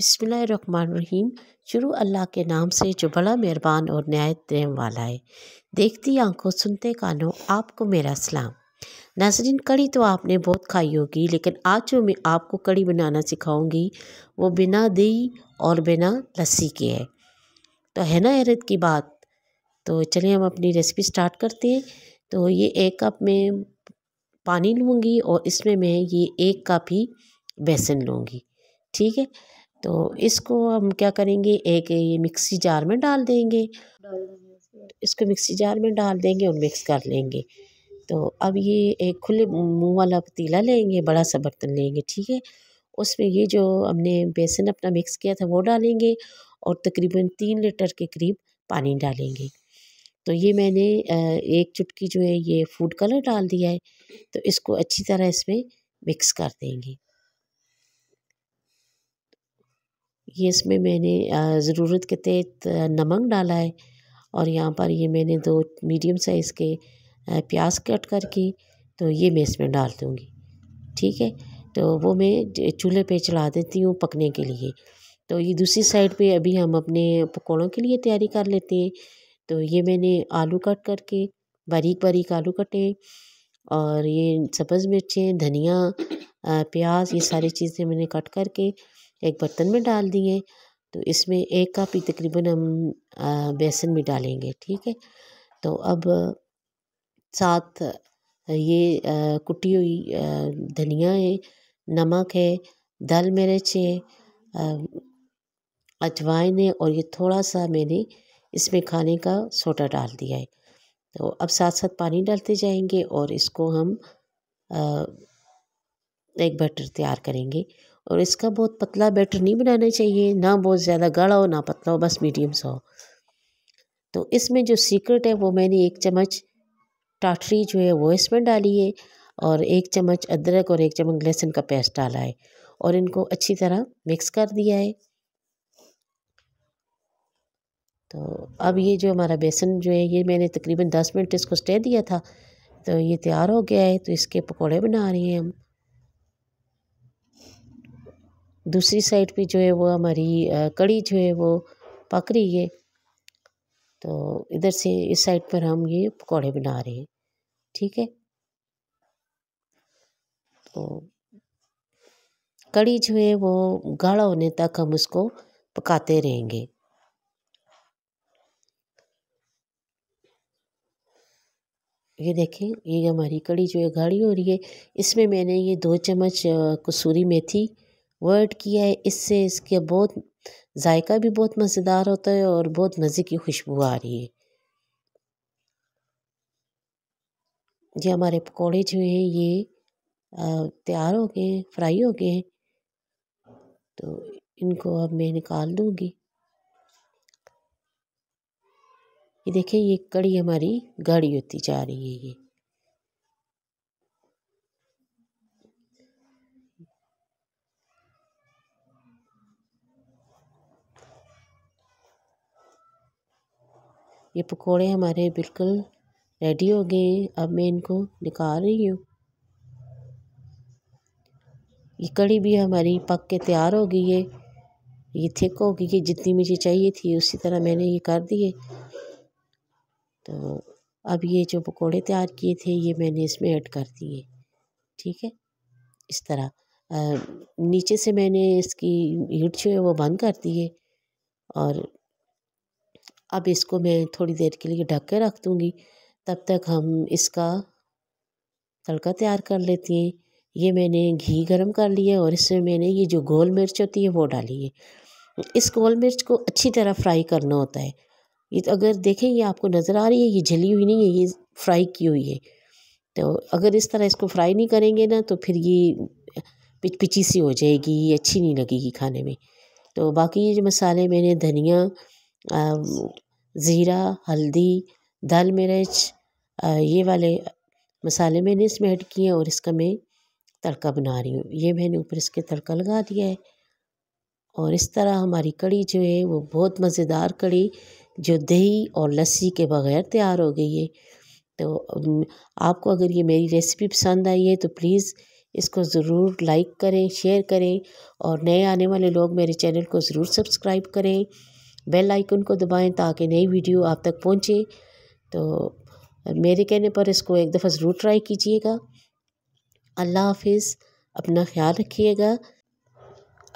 बिसमीम शुरू अल्लाह के नाम से जो बड़ा मेहरबान और नहायत रहम वाला है देखती आंखों सुनते कानों आपको मेरा सलाम नाजरीन कड़ी तो आपने बहुत खाई होगी लेकिन आज जो मैं आपको कड़ी बनाना सिखाऊंगी वो बिना दही और बिना लस्सी के है तो है ना हैरत की बात तो चलिए हम अपनी रेसिपी स्टार्ट करते हैं तो ये एक कप में पानी लूँगी और इसमें मैं ये एक कप ही बेसन लूँगी ठीक है तो इसको हम क्या करेंगे एक ये मिक्सी जार में डाल देंगे इसको मिक्सी जार में डाल देंगे और मिक्स कर लेंगे तो अब ये एक खुले मुंह वाला पतीला लेंगे बड़ा सा बर्तन लेंगे ठीक है उसमें ये जो हमने बेसन अपना मिक्स किया था वो डालेंगे और तकरीबन तीन लीटर के करीब पानी डालेंगे तो ये मैंने एक चुटकी जो है ये फूड कलर डाल दिया है तो इसको अच्छी तरह इसमें मिक्स कर देंगे ये इसमें मैंने ज़रूरत के तहत नमक डाला है और यहाँ पर ये मैंने दो मीडियम साइज़ के प्याज कट करके तो ये मैं इसमें डाल दूँगी ठीक है तो वो मैं चूल्हे पे चढ़ा देती हूँ पकने के लिए तो ये दूसरी साइड पे अभी हम अपने पकौड़ों के लिए तैयारी कर लेते हैं तो ये मैंने आलू कट करके बारीक बारीक आलू कटे और ये सब्ज़ मिर्चें धनिया प्याज ये सारी चीज़ें मैंने कट करके एक बर्तन में डाल दिए तो इसमें एक कप ही तकरीबन हम बेसन में डालेंगे ठीक है तो अब साथ ये कुटी हुई धनिया है नमक है दाल मिर्च है अजवाइन है और ये थोड़ा सा मैंने इसमें खाने का सोडा डाल दिया है तो अब साथ साथ पानी डालते जाएंगे और इसको हम आ, एक बटर तैयार करेंगे और इसका बहुत पतला बैटर नहीं बनाना चाहिए ना बहुत ज़्यादा गाढ़ा हो ना पतला हो बस मीडियम सा हो तो इसमें जो सीक्रेट है वो मैंने एक चम्मच टाटरी जो है वो इसमें डाली है और एक चम्मच अदरक और एक चम्मच लहसुन का पेस्ट डाला है और इनको अच्छी तरह मिक्स कर दिया है तो अब ये जो हमारा बेसन जो है ये मैंने तकरीबन दस मिनट इसको स्टे दिया था तो ये तैयार हो गया है तो इसके पकौड़े बना रहे हैं हम दूसरी साइड पे जो है वो हमारी कड़ी जो है वो पक रही है तो इधर से इस साइड पर हम ये पकौड़े बना रहे हैं ठीक है तो कड़ी जो है वो गाढ़ा होने तक हम उसको पकाते रहेंगे ये देखें ये हमारी कड़ी जो है गाढ़ी हो रही है इसमें मैंने ये दो चम्मच कसूरी मेथी वर्ड किया है इससे इसके बहुत जायका भी बहुत मज़ेदार होता है और बहुत मज़े की खुशबू आ रही है ये हमारे पकौड़े जो हैं ये तैयार हो गए हैं फ्राई हो गए हैं तो इनको अब मैं निकाल दूँगी ये देखें ये कड़ी हमारी गाढ़ी होती जा रही है ये ये पकोड़े हमारे बिल्कुल रेडी हो गए हैं अब मैं इनको निकाल रही हूँ ये कड़ी भी हमारी पक के तैयार हो गई है ये थिक हो गई है जितनी मुझे चाहिए थी उसी तरह मैंने ये कर दिए तो अब ये जो पकोड़े तैयार किए थे ये मैंने इसमें ऐड कर दिए ठीक है इस तरह आ, नीचे से मैंने इसकी हीट जो है वो बंद कर दी है और अब इसको मैं थोड़ी देर के लिए ढक के रख दूँगी तब तक हम इसका तड़का तैयार कर लेते हैं ये मैंने घी गरम कर लिया और इसमें मैंने ये जो गोल मिर्च होती है वो डाली है इस गोल मिर्च को अच्छी तरह फ्राई करना होता है ये तो अगर देखें ये आपको नज़र आ रही है ये जली हुई नहीं है ये फ्राई की हुई है तो अगर इस तरह इसको फ्राई नहीं करेंगे ना तो फिर ये पिचपिची सी हो जाएगी ये अच्छी नहीं लगेगी खाने में तो बाकी ये जो मसाले मैंने धनिया ज़ीरा हल्दी दाल मिर्च ये वाले मसाले मैंने इसमें ऐड किए और इसका मैं तड़का बना रही हूँ ये मैंने ऊपर इसके तड़का लगा दिया है और इस तरह हमारी कड़ी जो है वो बहुत मज़ेदार कड़ी जो दही और लस्सी के बग़ैर तैयार हो गई है तो आपको अगर ये मेरी रेसिपी पसंद आई है तो प्लीज़ इसको ज़रूर लाइक करें शेयर करें और नए आने वाले लोग मेरे चैनल को ज़रूर सब्सक्राइब करें बेल आइकन को दबाएं ताकि नई वीडियो आप तक पहुंचे तो मेरे कहने पर इसको एक दफ़ा ज़रूर ट्राई कीजिएगा अल्लाह हाफिज़ अपना ख्याल रखिएगा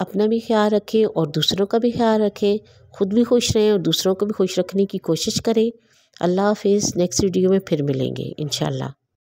अपना भी ख्याल रखें और दूसरों का भी ख्याल रखें खुद भी खुश रहें और दूसरों को भी खुश रखने की कोशिश करें अल्लाह हाफिज़ नेक्स्ट वीडियो में फिर मिलेंगे इनशाला